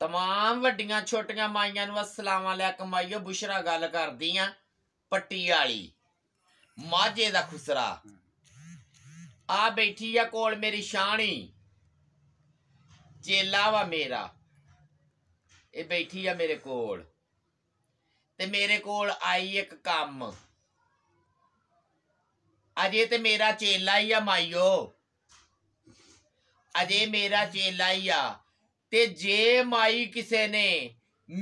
ਤਮਾਮ ਵੱਡੀਆਂ ਛੋਟੀਆਂ ਮਾਈਆਂ ਨੂੰ ਅਸਲਾਮ ਅਲੈਕਮ ਆਇਓ ਬੁਸ਼ਰਾ ਗੱਲ ਕਰਦੀ ਆ ਪੱਟੀ ਵਾਲੀ ਮਾਝੇ ਦਾ ਖੁਸਰਾ ਆ ਬੈਠੀ ਆ ਕੋਲ ਮੇਰੀ ਸ਼ਾਣੀ ਚੇਲਾ ਵਾ ਮੇਰਾ ਇਹ ਬੈਠੀ ਆ ਮੇਰੇ ਕੋਲ ਤੇ ਮੇਰੇ ਕੋਲ ਆਈ ਇੱਕ ਕੰਮ ਅਜੇ ਤੇ ਮੇਰਾ ਚੇਲਾ ਹੀ ਆ ਮਾਈਓ ਅਜੇ ਮੇਰਾ ਚੇਲਾ ਹੀ ਆ ਤੇ ਜੇ ਮਾਈ ਕਿਸੇ ਨੇ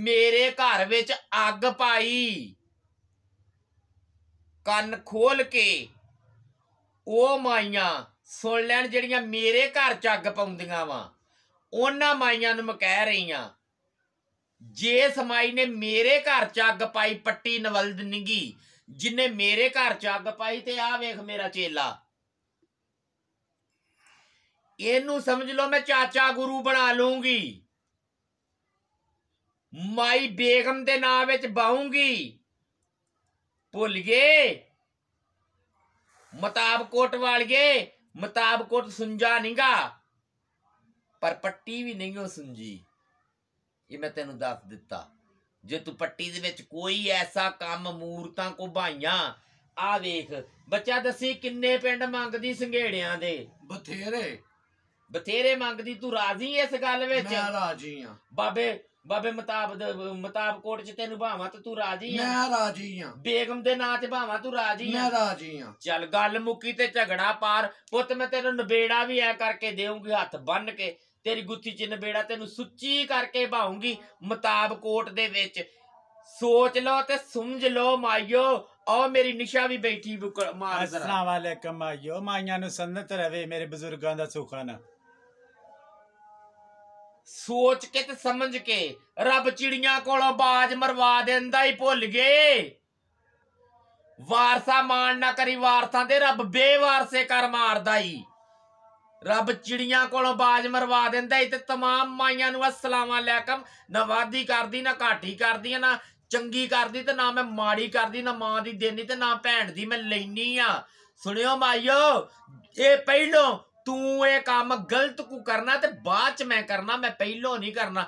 ਮੇਰੇ ਘਰ ਵਿੱਚ ਅੱਗ ਪਾਈ ਕੰਨ ਖੋਲ ਕੇ ਉਹ ਮਾਈਆਂ ਸੁਣ ਲੈਣ ਜਿਹੜੀਆਂ ਮੇਰੇ ਘਰ ਚ ਅੱਗ ਪਾਉਂਦੀਆਂ ਵਾ ਉਹਨਾਂ ਮਾਈਆਂ ਨੂੰ ਮੈਂ ਕਹਿ ਰਹੀ ਆ ਜੇ ਸਮਾਈ ਨੇ ਮੇਰੇ ਘਰ ਚ ਅੱਗ ਪਾਈ ਪੱਟੀ ਨਵਲਦ ਨਿੰਗੀ ਜਿਨੇ ਮੇਰੇ ਘਰ ਚ ਅੱਗ ਪਾਈ ਤੇ ਆ ਵੇਖ ਮੇਰਾ ਚੇਲਾ ਇਹਨੂੰ ਸਮਝ ਲਓ ਮੈਂ ਚਾਚਾ ਗੁਰੂ ਬਣਾ ਲੂੰਗੀ ਮਾਈ ਬੇਗਮ ਦੇ ਨਾਂ ਵਿੱਚ ਬਾਉਂਗੀ ਭੁੱਲ ਗਏ ਮਤਾਬ ਮਤਾਬਕੋਟ ਵਾਲੀਏ ਕੋਟ ਸੁੰਜਾ ਨਹੀਂਗਾ ਪਰ ਪੱਟੀ ਵੀ ਨਹੀਂ ਉਹ ਸੁੰਜੀ ਇਹ ਮੈਂ ਤੈਨੂੰ ਦੱਸ ਦਿੱਤਾ ਜੇ ਤੂੰ ਪੱਟੀ ਦੇ ਵਿੱਚ ਕੋਈ ਐਸਾ ਕੰਮ ਮੂਰਤਾਂ ਕੋ ਭਾਈਆਂ ਆ ਵੇਖ ਬੱਚਾ ਦੱਸੀ ਕਿੰਨੇ ਪਿੰਡ ਮੰਗਦੀ ਸੰਘੇੜਿਆਂ ਦੇ ਬਥੇਰੇ ਬਥੇਰੇ ਮੰਗਦੀ ਤੂੰ ਰਾਜ਼ੀ ਇਸ ਗੱਲ ਵਿੱਚ ਮੈਂ ਰਾਜੀ ਆ ਬਾਬੇ ਬਾਬੇ ਮਤਾਬ ਮਤਾਬ ਕੋਟ ਚ ਤੈਨੂੰ ਭਾਵਾਂ ਤੇ ਤੂੰ ਰਾਜੀ ਆ ਮੈਂ ਰਾਜੀ ਆ ਬੇਗਮ ਦੇ ਨਾਂ ਤੇ ਭਾਵਾਂ ਤੂੰ ਰਾਜੀ ਆ ਮੈਂ ਰਾਜੀ ਆ ਚੱਲ ਗੱਲ ਮੁੱਕੀ ਤੇ ਝਗੜਾ ਪਾਰ ਪੁੱਤ ਮੈਂ ਤੈਨੂੰ ਨਵੇੜਾ ਵੀ ਐ ਕਰਕੇ ਦੇਉਂਗੀ ਹੱਥ ਬੰਨ ਕੇ ਤੇਰੀ ਗੁੱਤੀ ਚ ਨਵੇੜਾ ਤੈਨੂੰ ਸੁੱਚੀ ਕਰਕੇ ਭਾਉਂਗੀ ਮਤਾਬ ਕੋਟ ਦੇ ਵਿੱਚ ਸੋਚ ਲਓ ਤੇ ਸਮਝ ਲਓ ਮਾਈਓ ਆ ਮੇਰੀ ਨਿਸ਼ਾ ਵੀ ਬੈਠੀ ਮਾਰ ਜ਼ਰਾ ਅਸਲਾਮ ਅਲੈਕਮ ਮਾਈਓ ਮਾਈਆਂ ਨੂੰ ਸੰਨਤ ਰਵੇ ਮੇਰੇ ਬਜ਼ੁਰਗਾਂ ਦਾ ਸੁਖਾਨਾ ਸੋਚ ਕੇ ਤੇ ਸਮਝ ਕੇ ਰੱਬ ਚਿੜੀਆਂ ਕੋਲੋਂ ਬਾਜ ਮਰਵਾ ਦਿੰਦਾ ਹੀ ਭੁੱਲ ਗਏ ਵਾਰਸਾ ਮਾਣ ਨਾ ਕਰੀ ਵਾਰਸਾਂ ਦੇ ਰੱਬ ਬੇਵਾਰਸੇ ਕਰ ਮਾਰਦਾ ਹੀ ਰੱਬ ਚਿੜੀਆਂ ਕੋਲੋਂ ਬਾਜ ਮਰਵਾ ਦਿੰਦਾ ਹੀ ਤੇ तमाम ਮਾਈਆਂ ਨੂੰ ਅਸਲਾਮ ਅਲੈਕਮ ਨਵਾਦੀ ਕਰਦੀ ਨਾ ਘਾਟੀ ਕਰਦੀ ਨਾ ਚੰਗੀ ਕਰਦੀ ਤੇ ਨਾ ਮੈਂ ਮਾੜੀ ਕਰਦੀ ਨਾ ਮਾਂ ਦੀ ਦੇਣੀ ਤੇ ਨਾ ਭੈਣ ਦੀ ਮੈਂ ਲੈਣੀ ਆ ਸੁਣਿਓ ਮਾਈਓ ਇਹ ਪਹਿਲੋਂ ਤੂੰ ਇਹ ਕੰਮ ਗਲਤ ਕੋ ਕਰਨਾ ਤੇ ਬਾਅਦ ਚ ਮੈਂ ਕਰਨਾ ਮੈਂ ਪਹਿਲੋਂ ਨਹੀਂ ਕਰਨਾ